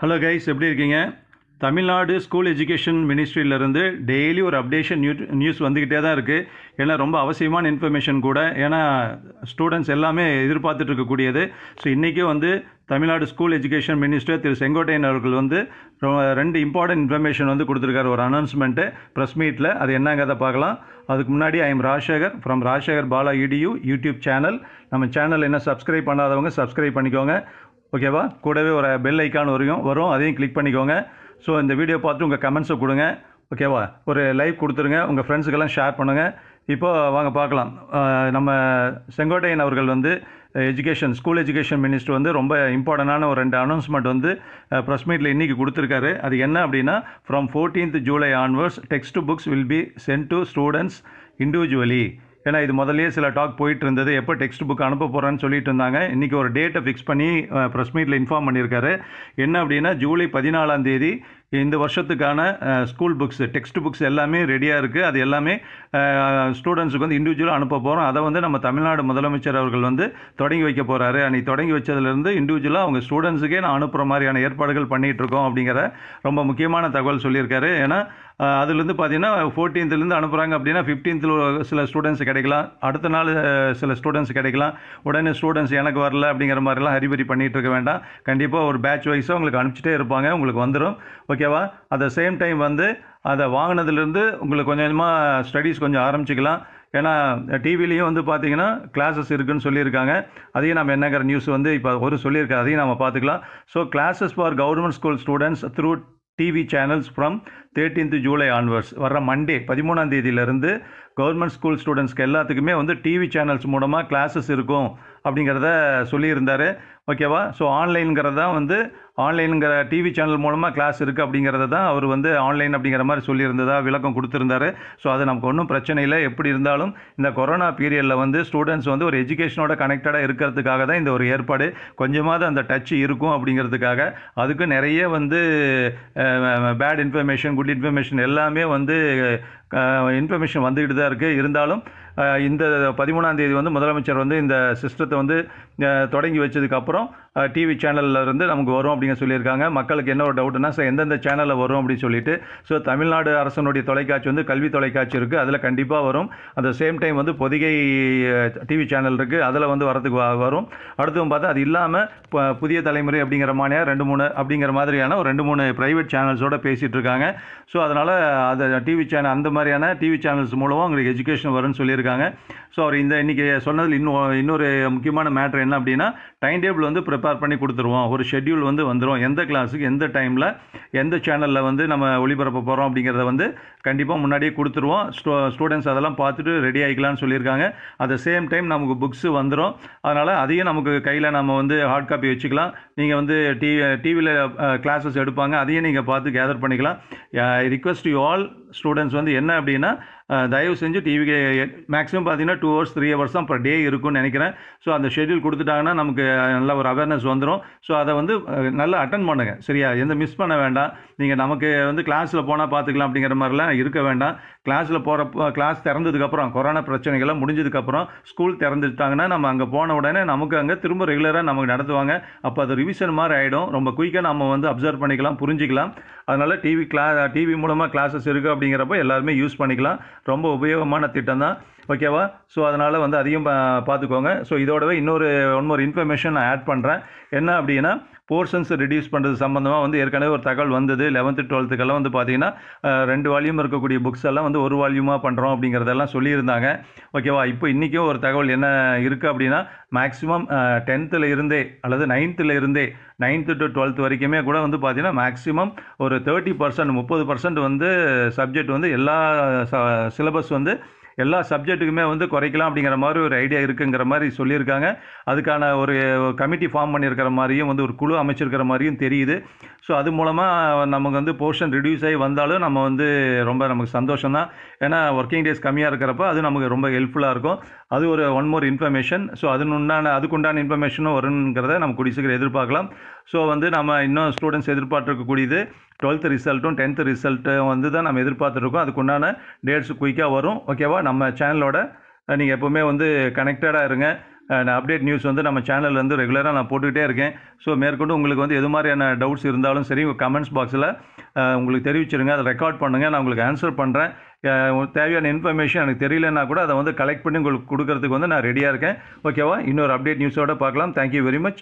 hello guys எப்படி இருக்கீங்க Tamil Nadu school education மினிஸ்ட்ரியிலேருந்து டெய்லி ஒரு அப்டேஷன் நியூ நியூஸ் வந்துக்கிட்டே தான் இருக்குது ஏன்னா ரொம்ப அவசியமான இன்ஃபர்மேஷன் கூட ஏன்னா ஸ்டூடெண்ட்ஸ் எல்லாமே எதிர்பார்த்துட்டு இருக்கக்கூடியது ஸோ இன்றைக்கும் வந்து தமிழ்நாடு ஸ்கூல் எஜுகேஷன் மினிஸ்டர் திரு செங்கோட்டையன் அவர்கள் வந்து ரெண்டு இம்பார்ட்டன்ட் இன்ஃபர்மேஷன் வந்து கொடுத்துருக்காரு ஒரு அனௌன்ஸ்மெண்ட்டு ப்ரெஸ் மீட்டில் அது என்னங்க அதை பார்க்கலாம் அதுக்கு முன்னாடி I am Rajekar from Rajekar Bala edu YouTube channel நம்ம சேனல் என்ன சப்ஸ்கிரைப் பண்ணாதவங்க சப்ஸ்கிரைப் பண்ணிக்கோங்க ஓகேவா கூடவே ஒரு பெல் ஐக்கான் வரையும் வரும் அதையும் கிளிக் பண்ணிக்கோங்க ஸோ இந்த வீடியோ பார்த்து உங்கள் கமெண்ட்ஸை கொடுங்க ஓகேவா ஒரு லைக் கொடுத்துருங்க உங்கள் ஃப்ரெண்ட்ஸுக்கெல்லாம் ஷேர் பண்ணுங்கள் இப்போது வாங்க பார்க்கலாம் நம்ம செங்கோட்டையன் அவர்கள் வந்து எஜுகேஷன் ஸ்கூல் எஜுகேஷன் மினிஸ்டர் வந்து ரொம்ப இம்பார்ட்டண்டான ஒரு ரெண்டு அனௌன்ஸ்மெண்ட் வந்து ப்ரெஸ் மீட்டில் இன்றைக்கி கொடுத்துருக்காரு அது என்ன அப்படின்னா from fourteenth July onwards text books will be sent to students individually ஏன்னா இது முதலே சில டாக் போயிட்டு இருந்தது எப்போ டெக்ஸ்ட் புக் அனுப்ப போகிறேன்னு சொல்லிட்டு இருந்தாங்க இன்றைக்கி ஒரு டேட்டை ஃபிக்ஸ் பண்ணி ப்ரெஸ் மீட்டில் இன்ஃபார்ம் பண்ணியிருக்காரு என்ன அப்படின்னா ஜூலை பதினாலாம் தேதி இந்த வருஷத்துக்கான ஸ்கூல் புக்ஸ் டெக்ஸ்ட் புக்ஸ் எல்லாமே ரெடியாக இருக்குது அது எல்லாமே ஸ்டூடெண்ட்ஸுக்கு வந்து இண்டிவிஜுவலாக அனுப்ப போகிறோம் அதை வந்து நம்ம தமிழ்நாடு முதலமைச்சர் அவர்கள் வந்து தொடங்கி வைக்க போகிறாரு அன்னைக்கு தொடங்கி வச்சதுலேருந்து இண்டிவிஜுவலாக அவங்க ஸ்டூடெண்ட்ஸுக்கே நான் அனுப்புகிற மாதிரியான ஏற்பாடுகள் பண்ணிகிட்டு இருக்கோம் அப்படிங்கிற ரொம்ப முக்கியமான தகவல் சொல்லியிருக்காரு ஏன்னா அதுலேருந்து பார்த்தீங்கன்னா ஃபோர்டீன்த்துலேருந்து அனுப்புகிறாங்க அப்படின்னா ஃபிஃப்டீன்த்தில் சில ஸ்டூடெண்ட்ஸ் கிடைக்கலாம் அடுத்த நாள் சில ஸ்டூடெண்ட்ஸ் கிடைக்கலாம் உடனே ஸ்டூடெண்ட்ஸ் எனக்கு வரல அப்படிங்கிற மாதிரிலாம் ஹரிபரி பண்ணிகிட்டு இருக்க வேண்டாம் கண்டிப்பாக ஒரு பேட்ச் வைஸாக உங்களுக்கு அனுப்பிச்சிட்டே இருப்பாங்க உங்களுக்கு வந்துடும் ஓகே ஓகேவா அட் த சேம் டைம் வந்து அதை வாங்கினதுலேருந்து உங்களுக்கு கொஞ்சம் கொஞ்சமாக ஸ்டடீஸ் கொஞ்சம் ஆரம்பிச்சிக்கலாம் ஏன்னா டிவிலையும் வந்து பார்த்தீங்கன்னா கிளாஸஸ் இருக்குதுன்னு சொல்லியிருக்காங்க அதையும் நம்ம என்னங்கிற நியூஸ் வந்து இப்போ ஒரு சொல்லியிருக்காரு அதையும் நம்ம பார்த்துக்கலாம் so classes for government school students through TV channels from thirteenth July onwards வர மண்டே பதிமூணாம் தேதியிலேருந்து கவர்மெண்ட் ஸ்கூல் ஸ்டூடெண்ட்ஸ்க்கு எல்லாத்துக்குமே வந்து டிவி சேனல்ஸ் மூலமாக கிளாஸஸ் இருக்கும் அப்படிங்கிறத சொல்லியிருந்தார் ஓகேவா ஸோ ஆன்லைனுங்கிறதான் வந்து ஆன்லைனுங்கிற டிவி சேனல் மூலமாக கிளாஸ் இருக்குது அப்படிங்கிறத தான் அவர் வந்து ஆன்லைன் அப்படிங்கிற மாதிரி சொல்லியிருந்ததா விளக்கம் கொடுத்துருந்தாரு ஸோ அது நமக்கு ஒன்றும் பிரச்சனை இல்லை எப்படி இருந்தாலும் இந்த கொரோனா பீரியடில் வந்து ஸ்டூடெண்ட்ஸ் வந்து ஒரு எஜுகேஷனோட கனெக்டடாக இருக்கிறதுக்காக தான் இந்த ஒரு ஏற்பாடு கொஞ்சமாவது அந்த டச் இருக்கும் அப்படிங்கிறதுக்காக அதுக்கு நிறைய வந்து பேட் இன்ஃபர்மேஷன் குட் இன்ஃபர்மேஷன் எல்லாமே வந்து இன்ஃபர்மேஷன் வந்துக்கிட்டு தான் இருக்குது இருந்தாலும் இந்த பதிமூணாம் தேதி வந்து முதலமைச்சர் வந்து இந்த சிஸ்டத்தை வந்து தொடங்கி வச்சதுக்கப்புறம் டிவி சேனலில் இருந்து நமக்கு வரும் அப்படின்னு சொல்லியிருக்காங்க மக்களுக்கு என்ன ஒரு டவுட்னா சார் எந்தெந்த சேனலில் வரும் அப்படின்னு சொல்லிட்டு ஸோ தமிழ்நாடு அரசனுடைய தொலைக்காட்சி வந்து கல்வி தொலைக்காட்சி இருக்குது அதில் கண்டிப்பாக வரும் அந்த சேம் டைம் வந்து பொதிகை டிவி சேனல் இருக்குது அதில் வந்து வரதுக்கு வரும் அடுத்தவும் பார்த்தா அது இல்லாமல் புதிய தலைமுறை அப்படிங்கிற மாதிரியாக ரெண்டு மூணு அப்படிங்கிற மாதிரியான ஒரு ரெண்டு மூணு ப்ரைவேட் சேனல்ஸோடு பேசிகிட்டு இருக்காங்க ஸோ அதனால் அது டிவி சேனல் அந்த மாதிரியான டிவி சேனல்ஸ் மூலமாக உங்களுக்கு எஜுகேஷன் வரும்னு சொல்லியிருக்காங்க ஸோ அவர் இந்த இன்றைக்கி சொன்னதில் இன்னும் இன்னொரு முக்கியமான மேட்ரு என்ன அப்படின்னா டைம் டேபிள் வந்து ப்ரிப்பேர் ப்ரிப்பேர் பண்ணி கொடுத்துருவோம் ஒரு ஷெட்யூல் வந்து வந்துடும் எந்த கிளாஸுக்கு எந்த டைமில் எந்த சேனலில் வந்து நம்ம ஒளிபரப்ப போகிறோம் அப்படிங்கிறத வந்து கண்டிப்பாக முன்னாடியே கொடுத்துருவோம் ஸ்டூ ஸ்டூடெண்ட்ஸ் அதெல்லாம் பார்த்துட்டு ரெடி ஆகிக்கலாம்னு சொல்லியிருக்காங்க அட் த சேம் டைம் நமக்கு புக்ஸு வந்துடும் அதனால் அதையும் நமக்கு கையில் நம்ம வந்து ஹார்ட் காப்பி வச்சுக்கலாம் நீங்கள் வந்து டிவி டிவியில் கிளாஸஸ் எடுப்பாங்க அதையும் நீங்கள் பார்த்து கேதர் பண்ணிக்கலாம் ரிக்வஸ்ட் யூ ஆல் ஸ்டூடெண்ட்ஸ் வந்து என்ன அப்படின்னா தயவு செஞ்சு டிவிக்கு மேக்ஸிமம் பார்த்தீங்கன்னா டூ ஹவர்ஸ் த்ரீ ஹவர்ஸ் தான் பர் டே இருக்கும்னு நினைக்கிறேன் ஸோ அந்த ஷெடியூல் கொடுத்துட்டாங்கன்னா நமக்கு நல்ல ஒரு அவேர்னஸ் வந்துடும் ஸோ அதை வந்து நல்லா அட்டன் பண்ணுங்கள் சரியா எந்த மிஸ் பண்ண வேண்டாம் நீங்கள் நமக்கு வந்து கிளாஸில் போனால் பார்த்துக்கலாம் அப்படிங்கிற மாதிரிலாம் இருக்க வேண்டாம் கிளாஸில் போகிறப்போ கிளாஸ் திறந்ததுக்கப்புறம் கொரோனா பிரச்சனைகள்லாம் முடிஞ்சதுக்கப்புறம் ஸ்கூல் திறந்துட்டாங்கன்னா நம்ம அங்கே போன உடனே நமக்கு அங்கே திரும்ப ரெகுலராக நமக்கு நடத்துவாங்க அப்போ அது ரிவிஷன் மாதிரி ஆகிடும் ரொம்ப குயிக்காக நம்ம வந்து அப்சர்வ் பண்ணிக்கலாம் புரிஞ்சிக்கலாம் அதனால் டிவி கிளா டிவி மூலமாக கிளாஸஸ் இருக்குது அப்படிங்கிறப்ப எல்லாருமே யூஸ் பண்ணிக்கலாம் ரொம்ப உபயோகமான திட்டம் தான் ஓகேவா ஸோ அதனால் வந்து அதிகம் பார்த்துக்கோங்க ஸோ இதோடவே இன்னொரு ஒன்மொரு இன்ஃபர்மேஷன் நான் ஆட் பண்ணுறேன் என்ன அப்படின்னா போர்ஷன்ஸ் ரிடியூஸ் பண்ணுறது சம்மந்தமாக வந்து ஏற்கனவே ஒரு தகவல் வந்தது லெவன்த்து டுவெல்த்துக்கெல்லாம் வந்து பார்த்திங்கன்னா ரெண்டு வால்யூம் இருக்கக்கூடிய புக்ஸ் எல்லாம் வந்து ஒரு வால்யூமாக பண்ணுறோம் அப்படிங்கிறதெல்லாம் சொல்லியிருந்தாங்க ஓகேவா இப்போ இன்றைக்கும் ஒரு தகவல் என்ன இருக்குது அப்படின்னா மேக்ஸிமம் டென்த்தில் இருந்தே அல்லது நைன்த்தில் இருந்தே நைன்த்து டு டுவெல்த் வரைக்குமே கூட வந்து பார்த்திங்கன்னா மேக்ஸிமம் ஒரு தேர்ட்டி பர்சன்ட் முப்பது பர்சன்ட் வந்து சப்ஜெக்ட் வந்து எல்லா சிலபஸ் வந்து எல்லா சப்ஜெக்ட்டுக்குமே வந்து குறைக்கலாம் அப்படிங்கிற மாதிரி ஒரு ஐடியா இருக்குங்கிற மாதிரி சொல்லியிருக்காங்க அதுக்கான ஒரு கமிட்டி ஃபார்ம் பண்ணியிருக்கிற மாதிரியும் வந்து ஒரு குழு அமைச்சிருக்கிற மாதிரியும் தெரியுது ஸோ அது மூலமாக நமக்கு வந்து போர்ஷன் ரிடியூஸ் ஆகி வந்தாலும் நம்ம வந்து ரொம்ப நமக்கு சந்தோஷம் தான் ஏன்னா ஒர்க்கிங் டேஸ் கம்மியாக இருக்கிறப்ப அது நமக்கு ரொம்ப ஹெல்ப்ஃபுல்லாக இருக்கும் அது ஒரு ஒன் மோர் இன்ஃபர்மேஷன் ஸோ அதனுண்டான அதுக்குண்டான இன்ஃபர்மேஷனும் வருங்கிறத நம்ம கூடிய சீக்கிரம் எதிர்பார்க்கலாம் ஸோ வந்து நம்ம இன்னும் ஸ்டூடெண்ட்ஸ் எதிர்பார்த்துருக்கக்கூடியது டுவெல்த் ரிசல்ட்டும் டென்த் ரிசல்ட்டும் வந்து தான் நம்ம எதிர்பார்த்துருக்கோம் அதுக்குண்டான டேட்ஸ் குயிக்காக வரும் ஓகேவா நம்ம சேனலோட நீங்கள் எப்போவுமே வந்து கனெக்டடாக இருங்க நான் அப்டேட் நியூஸ் வந்து நம்ம சேனலில் வந்து ரெகுலராக நான் போட்டுக்கிட்டே இருக்கேன் ஸோ மேற்கொண்டு உங்களுக்கு வந்து எது மாதிரியான டவுட்ஸ் இருந்தாலும் சரி கமெண்ட்ஸ் பாக்ஸில் உங்களுக்கு தெரிவிச்சிருங்க அதை ரெக்கார்ட் பண்ணுங்கள் நான் உங்களுக்கு ஆன்சர் பண்ணுறேன் தேவையான இன்ஃபர்மேஷன் எனக்கு தெரியலன்னா கூட அதை வந்து கலெக்ட் பண்ணி உங்களுக்கு கொடுக்கறதுக்கு வந்து நான் ரெடியாக இருக்கேன் ஓகேவா இன்னொரு அப்டேட் நியூஸோட பார்க்கலாம் தேங்க்யூ வெரி மச்